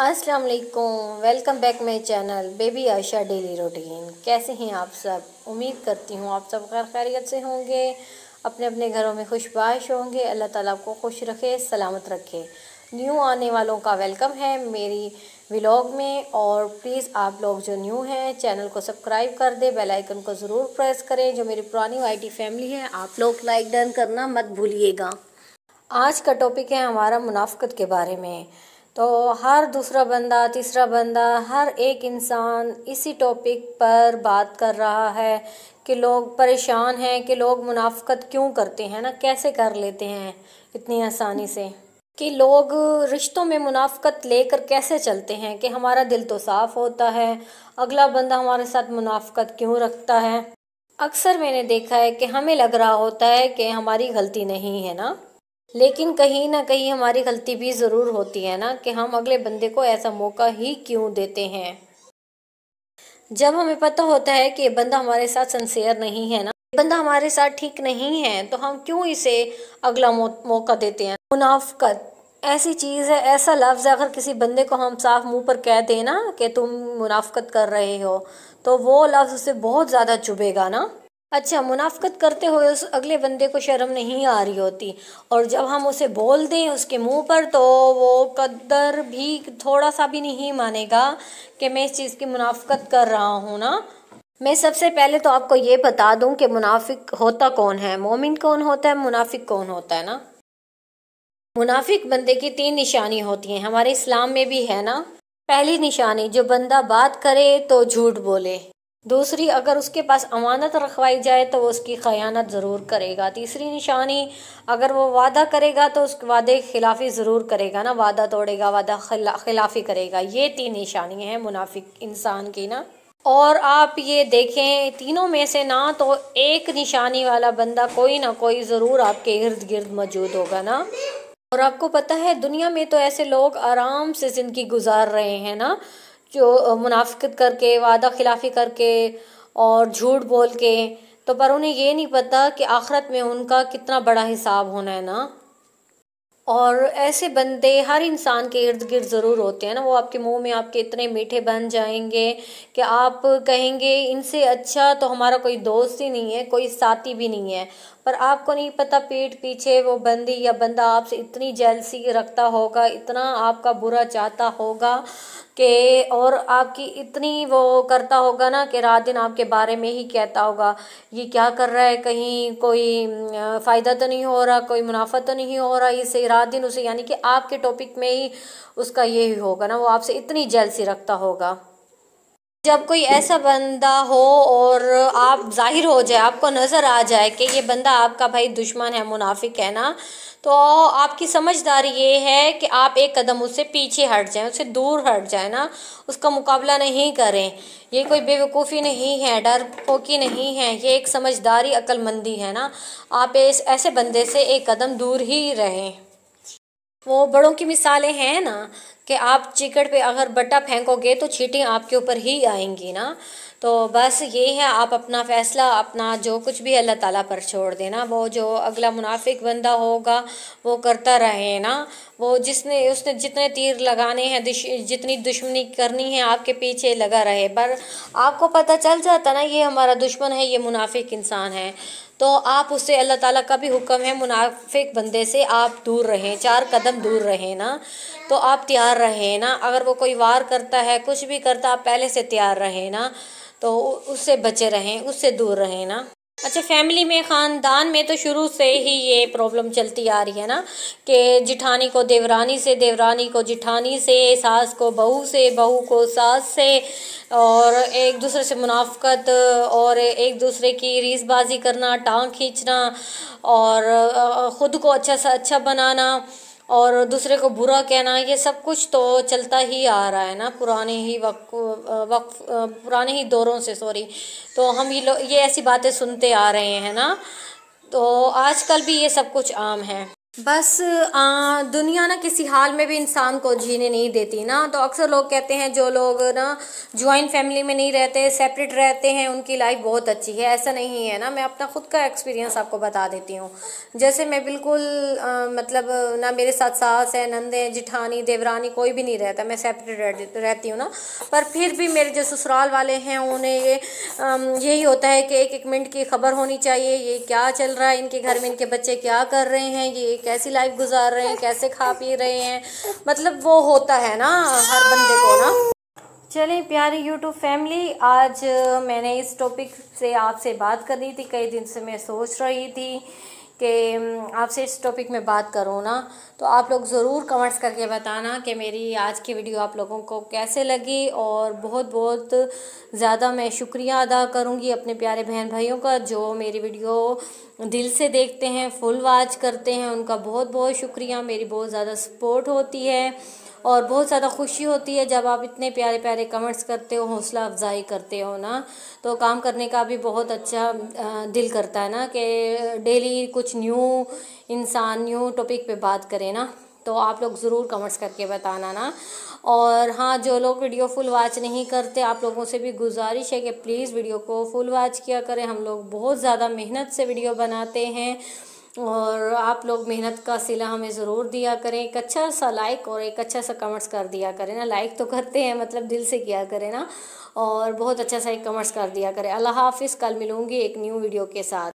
अस्सलाम वालेकुम welcome back my channel baby Ayesha daily routine कैसे हैं आप सब उम्मीद करती हूँ आप सब खैर खैरियत से होंगे अपने अपने घरों में खुशबाश होंगे अल्लाह ताला आपको खुश रखे सलामत रखे न्यू आने वालों का वेलकम है मेरी व्लॉग में और प्लीज़ आप लोग जो न्यू हैं चैनल को सब्सक्राइब कर दें बेल आइकन को ज़रूर प्रेस करें जो मेरी पुरानी टी फैमिली है आप लोग लाइक डन करना मत भूलिएगा आज का टॉपिक है हमारा मुनाफ्त के बारे में तो हर दूसरा बंदा तीसरा बंदा हर एक इंसान इसी टॉपिक पर बात कर रहा है कि लोग परेशान हैं कि लोग मुनाफ़त क्यों करते हैं ना कैसे कर लेते हैं इतनी आसानी से कि लोग रिश्तों में मुनाफ़त लेकर कैसे चलते हैं कि हमारा दिल तो साफ़ होता है अगला बंदा हमारे साथ मुनाफ़त क्यों रखता है अक्सर मैंने देखा है कि हमें लग रहा होता है कि हमारी गलती नहीं है ना लेकिन कहीं ना कहीं हमारी गलती भी ज़रूर होती है ना कि हम अगले बंदे को ऐसा मौका ही क्यों देते हैं जब हमें पता होता है कि ये बंदा हमारे साथ सन्सेयर नहीं है ना बंदा हमारे साथ ठीक नहीं है तो हम क्यों इसे अगला मौका देते हैं मुनाफ्त ऐसी चीज़ है ऐसा लफ्ज़ है अगर किसी बंदे को हम साफ मुंह पर कह देना कि तुम मुनाफ्त कर रहे हो तो वो लफ्ज़ उसे बहुत ज़्यादा चुभेगा ना अच्छा मुनाफ़त करते हुए उस अगले बंदे को शर्म नहीं आ रही होती और जब हम उसे बोल दें उसके मुंह पर तो वो कदर भी थोड़ा सा भी नहीं मानेगा कि मैं इस चीज़ की मुनाफ़त कर रहा हूँ ना मैं सबसे पहले तो आपको ये बता दूँ कि मुनाफिक होता कौन है मोमिन कौन होता है मुनाफिक कौन होता है ना मुनाफिक बंदे की तीन निशानी होती हैं हमारे इस्लाम में भी है ना पहली निशानी जो बंदा बात करे तो झूठ बोले दूसरी अगर उसके पास अमानत रखवाई जाए तो वो उसकी खयानत ज़रूर करेगा तीसरी निशानी अगर वो वादा करेगा तो उस वादे खिलाफी ज़रूर करेगा ना वादा तोड़ेगा वादा खिला, खिलाफी करेगा ये तीन निशानियाँ हैं मुनाफिक इंसान की ना और आप ये देखें तीनों में से ना तो एक निशानी वाला बंदा कोई ना कोई ज़रूर आपके इर्द गिर्द मौजूद होगा ना और आपको पता है दुनिया में तो ऐसे लोग आराम से ज़िंदगी गुजार रहे हैं ना जो मुनाफिकत करके वादा खिलाफ़ी करके और झूठ बोल के तो पर उन्हें ये नहीं पता कि आखरत में उनका कितना बड़ा हिसाब होना है ना और ऐसे बंदे हर इंसान के इर्द गिर्द ज़रूर होते हैं ना वो आपके मुंह में आपके इतने मीठे बन जाएंगे कि आप कहेंगे इनसे अच्छा तो हमारा कोई दोस्त ही नहीं है कोई साथी भी नहीं है पर आपको नहीं पता पीठ पीछे वो बंदी या बंदा आपसे इतनी जेलसी रखता होगा इतना आपका बुरा चाहता होगा कि और आपकी इतनी वो करता होगा ना कि रात दिन आपके बारे में ही कहता होगा ये क्या कर रहा है कहीं कोई फ़ायदा तो नहीं हो रहा कोई मुनाफा तो नहीं हो रहा इसे रात दिन उसे यानी कि आपके टॉपिक में ही उसका यही होगा ना वो आपसे इतनी जेलसी रखता होगा जब कोई ऐसा बंदा हो और आप ज़ाहिर हो जाए आपको नज़र आ जाए कि ये बंदा आपका भाई दुश्मन है मुनाफिक है ना तो आपकी समझदारी ये है कि आप एक कदम उससे पीछे हट जाएं उससे दूर हट जाए ना उसका मुकाबला नहीं करें ये कोई बेवकूफ़ी नहीं है डर पोकी नहीं है ये एक समझदारी अक्लमंदी है ना आप इस ऐसे बंदे से एक कदम दूर ही रहें वो बड़ों की मिसालें हैं ना कि आप चिकट पे अगर बट्टा फेंकोगे तो चीटिंग आपके ऊपर ही आएंगी ना तो बस ये है आप अपना फ़ैसला अपना जो कुछ भी अल्लाह ताला पर छोड़ देना वो जो अगला मुनाफिक बंदा होगा वो करता रहे ना वो जिसने उसने जितने तीर लगाने हैं दुश, जितनी दुश्मनी करनी है आपके पीछे लगा रहे पर आपको पता चल जाता ना ये हमारा दुश्मन है ये मुनाफिक इंसान है तो आप उससे अल्लाह ताला का भी हुक्म है मुनाफिक बंदे से आप दूर रहें चार कदम दूर रहें ना तो आप तैयार रहें ना अगर वो कोई वार करता है कुछ भी करता आप पहले से तैयार रहें ना तो उससे बचे रहें उससे दूर रहें ना अच्छा फैमिली में ख़ानदान में तो शुरू से ही ये प्रॉब्लम चलती आ रही है ना कि जिठानी को देवरानी से देवरानी को जिठानी से सास को बहू से बहू को सास से और एक दूसरे से मुनाफ़त और एक दूसरे की रीसबाजी करना टांग खींचना और ख़ुद को अच्छा सा अच्छा बनाना और दूसरे को बुरा कहना ये सब कुछ तो चलता ही आ रहा है ना पुराने ही वक्त वक्त पुराने ही दौरों से सॉरी तो हम ये लोग ये ऐसी बातें सुनते आ रहे हैं ना तो आजकल भी ये सब कुछ आम है बस आ, दुनिया ना किसी हाल में भी इंसान को जीने नहीं देती ना तो अक्सर लोग कहते हैं जो लोग ना ज्वाइंट फैमिली में नहीं रहते सेपरेट रहते हैं उनकी लाइफ बहुत अच्छी है ऐसा नहीं है ना मैं अपना खुद का एक्सपीरियंस आपको बता देती हूँ जैसे मैं बिल्कुल आ, मतलब ना मेरे साथ सास है नंदे जिठानी देवरानी कोई भी नहीं रहता मैं सेपरेट रहती हूँ ना पर फिर भी मेरे जो ससुराल वाले हैं उन्हें ये यही होता है कि एक एक मिनट की खबर होनी चाहिए ये क्या चल रहा है इनके घर में इनके बच्चे क्या कर रहे हैं ये कैसी लाइफ गुजार रहे हैं कैसे खा पी रहे हैं मतलब वो होता है ना हर बंदे को ना चले प्यारी यूट्यूब फैमिली आज मैंने इस टॉपिक से आपसे बात करनी थी कई दिन से मैं सोच रही थी कि आपसे इस टॉपिक में बात करूँ ना तो आप लोग ज़रूर कमेंट्स करके बताना कि मेरी आज की वीडियो आप लोगों को कैसे लगी और बहुत बहुत ज़्यादा मैं शुक्रिया अदा करूँगी अपने प्यारे बहन भाइयों का जो मेरी वीडियो दिल से देखते हैं फुल वाच करते हैं उनका बहुत बहुत शुक्रिया मेरी बहुत ज़्यादा सपोर्ट होती है और बहुत ज़्यादा खुशी होती है जब आप इतने प्यारे प्यारे कमेंट्स करते हो हौसला अफजाई करते हो ना तो काम करने का भी बहुत अच्छा दिल करता है ना कि डेली कुछ न्यू इंसान न्यू टॉपिक पे बात करें ना तो आप लोग ज़रूर कमेंट्स करके बताना ना और हाँ जो लोग वीडियो फुल वाच नहीं करते आप लोगों से भी गुजारिश है कि प्लीज़ वीडियो को फुल वाच किया करें हम लोग बहुत ज़्यादा मेहनत से वीडियो बनाते हैं और आप लोग मेहनत का सिला हमें ज़रूर दिया करें एक अच्छा सा लाइक और एक अच्छा सा कमेंट्स कर दिया करें ना लाइक तो करते हैं मतलब दिल से किया करें ना और बहुत अच्छा सा एक कमेंट्स कर दिया करें अल्लाह हाफिज़ कल मिलूँगी एक न्यू वीडियो के साथ